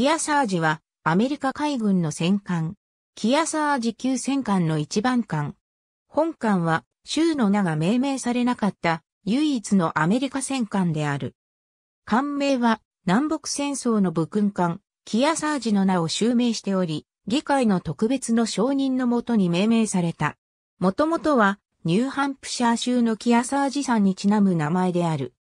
キアサージは、アメリカ海軍の戦艦。キアサージ級戦艦の一番艦。本艦は、州の名が命名されなかった唯一のアメリカ戦艦である。艦名は南北戦争の武勲艦、キアサージの名を襲名しており、議会の特別の承認のもとに命名された。もともとはニューハンプシャー州のキアサージ山にちなむ名前である。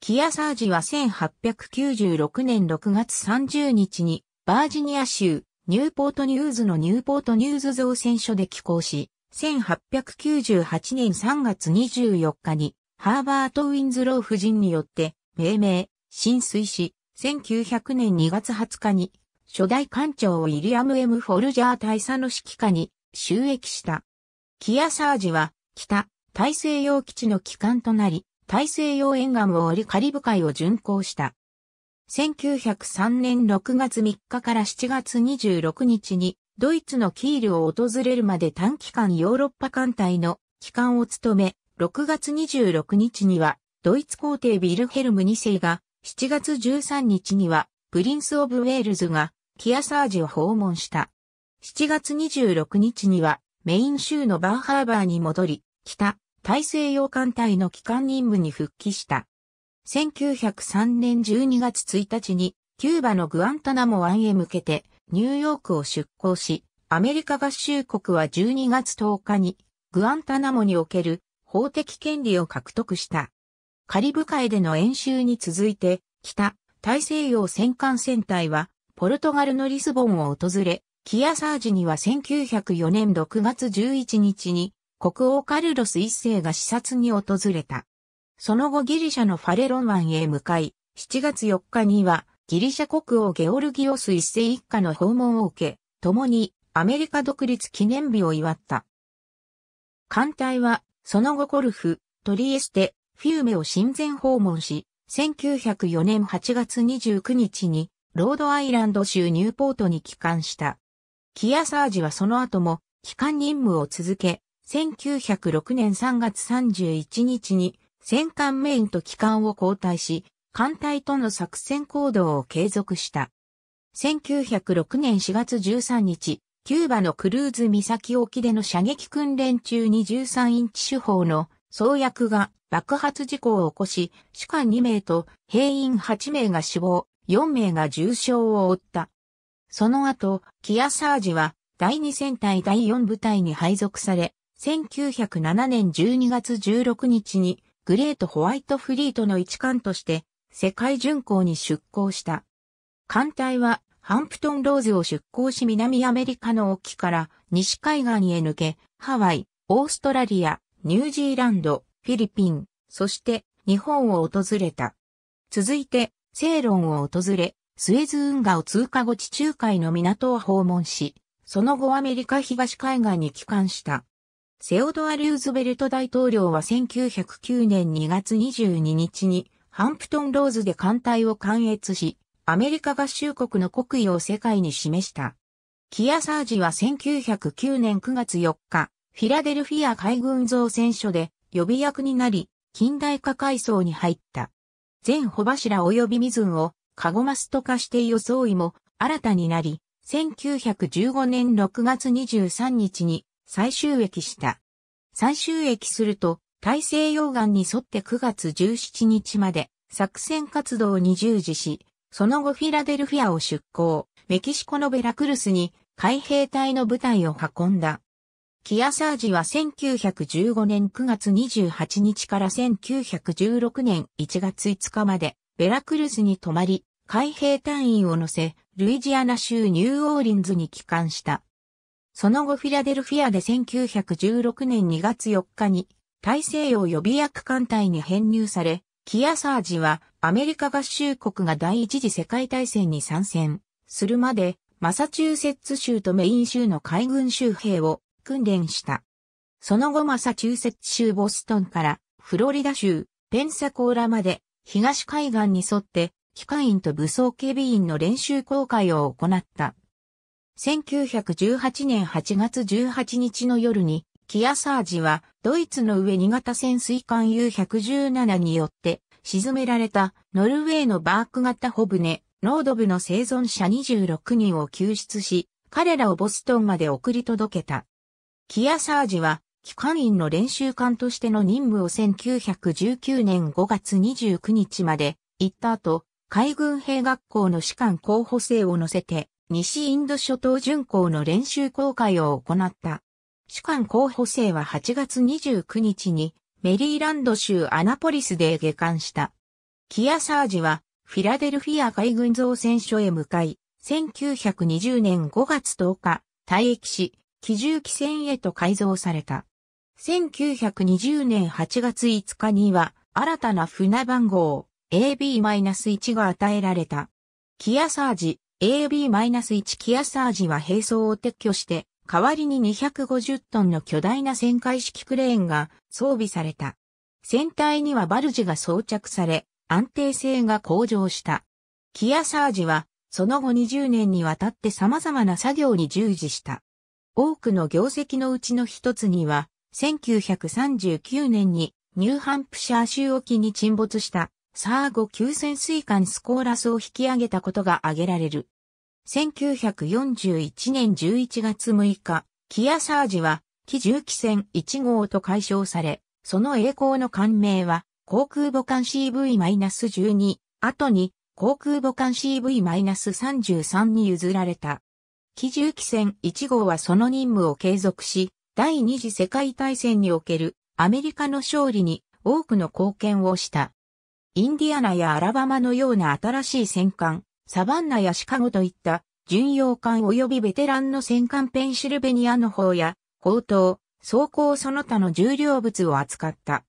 キアサージは1896年6月30日に、バージニア州、ニューポートニューズのニューポートニューズ造船所で寄港し、1898年3月24日に、ハーバート・ウィンズロー夫人によって、命名、浸水し、1900年2月20日に、初代艦長ウィリアム・ M・ フォルジャー大佐の指揮下に、収益した。キアサージは、北、大西洋基地の帰還となり、大西洋沿岸を折りカリブ海を巡航した。1903年6月3日から7月26日に、ドイツのキールを訪れるまで短期間ヨーロッパ艦隊の機関を務め、6月26日には、ドイツ皇帝ビルヘルム2世が、7月13日には、プリンス・オブ・ウェールズが、キアサージを訪問した。7月26日には、メイン州のバーハーバーに戻り、北、大西洋艦隊の機関任務に復帰した。1903年12月1日に、キューバのグアンタナモ湾へ向けて、ニューヨークを出港し、アメリカ合衆国は12月10日に、グアンタナモにおける法的権利を獲得した。カリブ海での演習に続いて、北大西洋戦艦戦隊は、ポルトガルのリスボンを訪れ、キアサージには1904年6月11日に、国王カルロス一世が視察に訪れた。その後ギリシャのファレロン湾へ向かい、7月4日にはギリシャ国王ゲオルギオス一世一家の訪問を受け、共にアメリカ独立記念日を祝った。艦隊は、その後コルフ、トリエステ、フィウメを親善訪問し、1904年8月29日に、ロードアイランド州ニューポートに帰還した。キアサージはその後も、帰還任務を続け、1906年3月31日に戦艦メインと機関を交代し、艦隊との作戦行動を継続した。1906年4月13日、キューバのクルーズ岬沖での射撃訓練中に13インチ手法の創薬が爆発事故を起こし、士官2名と兵員8名が死亡、4名が重傷を負った。その後、キアサージは第2戦隊第4部隊に配属され、1907年12月16日にグレートホワイトフリートの一艦として世界巡航に出航した。艦隊はハンプトンローズを出航し南アメリカの沖から西海岸へ抜け、ハワイ、オーストラリア、ニュージーランド、フィリピン、そして日本を訪れた。続いて、セーロンを訪れ、スエズ運河を通過後地中海の港を訪問し、その後アメリカ東海岸に帰還した。セオドア・ルーズベルト大統領は1909年2月22日にハンプトン・ローズで艦隊を観越し、アメリカ合衆国の国威を世界に示した。キアサージは1909年9月4日、フィラデルフィア海軍造船所で予備役になり、近代化階層に入った。全穂柱及び水をカゴマスと化して装いも新たになり、1915年6月23日に最終駅した。最終駅すると、大西洋岸に沿って9月17日まで作戦活動に従事し、その後フィラデルフィアを出港、メキシコのベラクルスに海兵隊の部隊を運んだ。キアサージは1915年9月28日から1916年1月5日までベラクルスに泊まり、海兵隊員を乗せ、ルイジアナ州ニューオーリンズに帰還した。その後フィラデルフィアで1916年2月4日に大西洋予備役艦隊に編入され、キアサージはアメリカ合衆国が第一次世界大戦に参戦するまでマサチューセッツ州とメイン州の海軍州兵を訓練した。その後マサチューセッツ州ボストンからフロリダ州ペンサコーラまで東海岸に沿って機関員と武装警備員の練習公開を行った。1918年8月18日の夜に、キアサージはドイツの上新潟潜水艦 U117 によって沈められたノルウェーのバーク型ホブネ、ノード部の生存者26人を救出し、彼らをボストンまで送り届けた。キアサージは、機関員の練習艦としての任務を1919年5月29日まで行った後、海軍兵学校の士官候補生を乗せて、西インド諸島巡航の練習公開を行った。主管候補生は8月29日にメリーランド州アナポリスで下艦した。キアサージはフィラデルフィア海軍造船所へ向かい、1920年5月10日、退役し、機銃機船へと改造された。1920年8月5日には、新たな船番号 AB-1 が与えられた。キアサージ、AB-1 キアサージは並走を撤去して、代わりに250トンの巨大な旋回式クレーンが装備された。船体にはバルジが装着され、安定性が向上した。キアサージは、その後20年にわたって様々な作業に従事した。多くの業績のうちの一つには、1939年にニューハンプシャー州沖に沈没したサーゴ級潜水艦スコーラスを引き上げたことが挙げられる。1941年11月6日、キアサージは、機銃機船1号と解消され、その栄光の艦名は、航空母艦 CV-12、後に、航空母艦 CV-33 に譲られた。機銃機船1号はその任務を継続し、第二次世界大戦におけるアメリカの勝利に多くの貢献をした。インディアナやアラバマのような新しい戦艦、サバンナやシカゴといった巡洋艦及びベテランの戦艦ペンシルベニアの砲や、砲塔、装甲その他の重量物を扱った。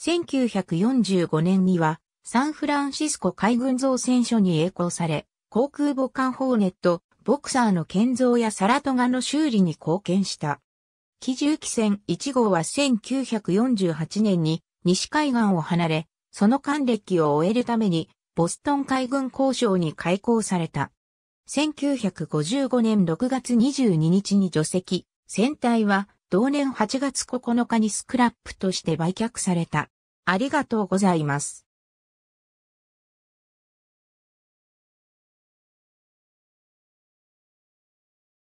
1945年には、サンフランシスコ海軍造船所に栄光され、航空母艦ホーネット、ボクサーの建造やサラトガの修理に貢献した。機重機船1号は1948年に西海岸を離れ、その還歴を終えるために、ボストン海軍交渉に開港された。1955年6月22日に除籍、船体は同年8月9日にスクラップとして売却された。ありがとうございます。